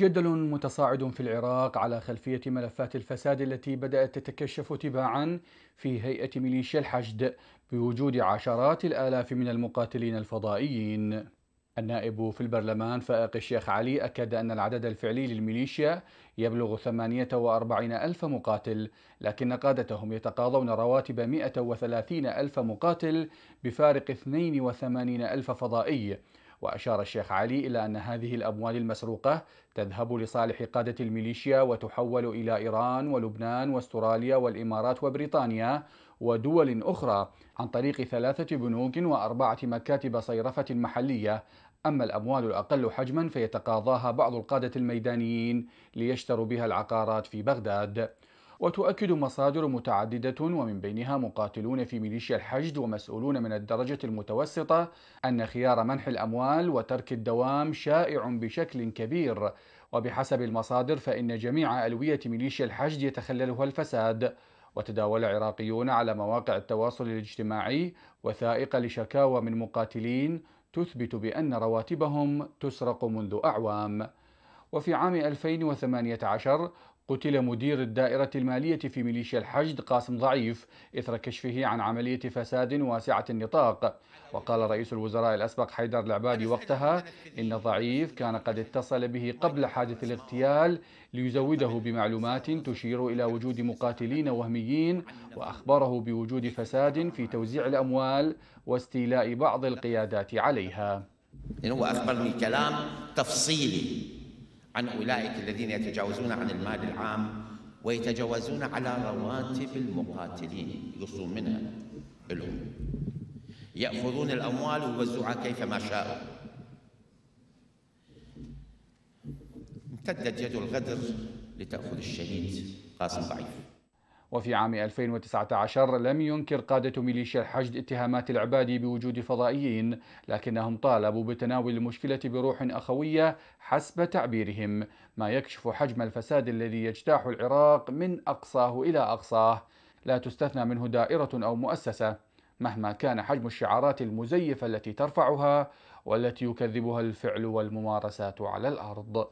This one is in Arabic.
جدل متصاعد في العراق على خلفية ملفات الفساد التي بدأت تتكشف تباعا في هيئة ميليشيا الحشد بوجود عشرات الآلاف من المقاتلين الفضائيين النائب في البرلمان فائق الشيخ علي أكد أن العدد الفعلي للميليشيا يبلغ 48 ألف مقاتل لكن قادتهم يتقاضون رواتب 130 ألف مقاتل بفارق 82 ألف فضائي وأشار الشيخ علي إلى أن هذه الأموال المسروقة تذهب لصالح قادة الميليشيا وتحول إلى إيران ولبنان واستراليا والإمارات وبريطانيا ودول أخرى عن طريق ثلاثة بنوك وأربعة مكاتب صيرفة محلية أما الأموال الأقل حجما فيتقاضاها بعض القادة الميدانيين ليشتروا بها العقارات في بغداد وتؤكد مصادر متعددة ومن بينها مقاتلون في ميليشيا الحشد ومسؤولون من الدرجة المتوسطة أن خيار منح الأموال وترك الدوام شائع بشكل كبير وبحسب المصادر فإن جميع ألوية ميليشيا الحشد يتخللها الفساد وتداول عراقيون على مواقع التواصل الاجتماعي وثائق لشكاوى من مقاتلين تثبت بأن رواتبهم تسرق منذ أعوام وفي عام 2018 قتل مدير الدائرة المالية في ميليشيا الحشد قاسم ضعيف إثر كشفه عن عملية فساد واسعة النطاق وقال رئيس الوزراء الأسبق حيدر العبادي وقتها إن ضعيف كان قد اتصل به قبل حادث الاغتيال ليزوده بمعلومات تشير إلى وجود مقاتلين وهميين وأخبره بوجود فساد في توزيع الأموال واستيلاء بعض القيادات عليها هو أخبرني كلام تفصيلي عن أولئك الذين يتجاوزون عن المال العام ويتجاوزون على رواتب المقاتلين منها لهم يأخذون الأموال ويوزعها كيفما شاءوا امتدت يد الغدر لتأخذ الشهيد قاسم ضعيف وفي عام 2019 لم ينكر قادة ميليشيا الحشد اتهامات العبادي بوجود فضائيين لكنهم طالبوا بتناول المشكلة بروح أخوية حسب تعبيرهم ما يكشف حجم الفساد الذي يجتاح العراق من أقصاه إلى أقصاه لا تستثنى منه دائرة أو مؤسسة مهما كان حجم الشعارات المزيفة التي ترفعها والتي يكذبها الفعل والممارسات على الأرض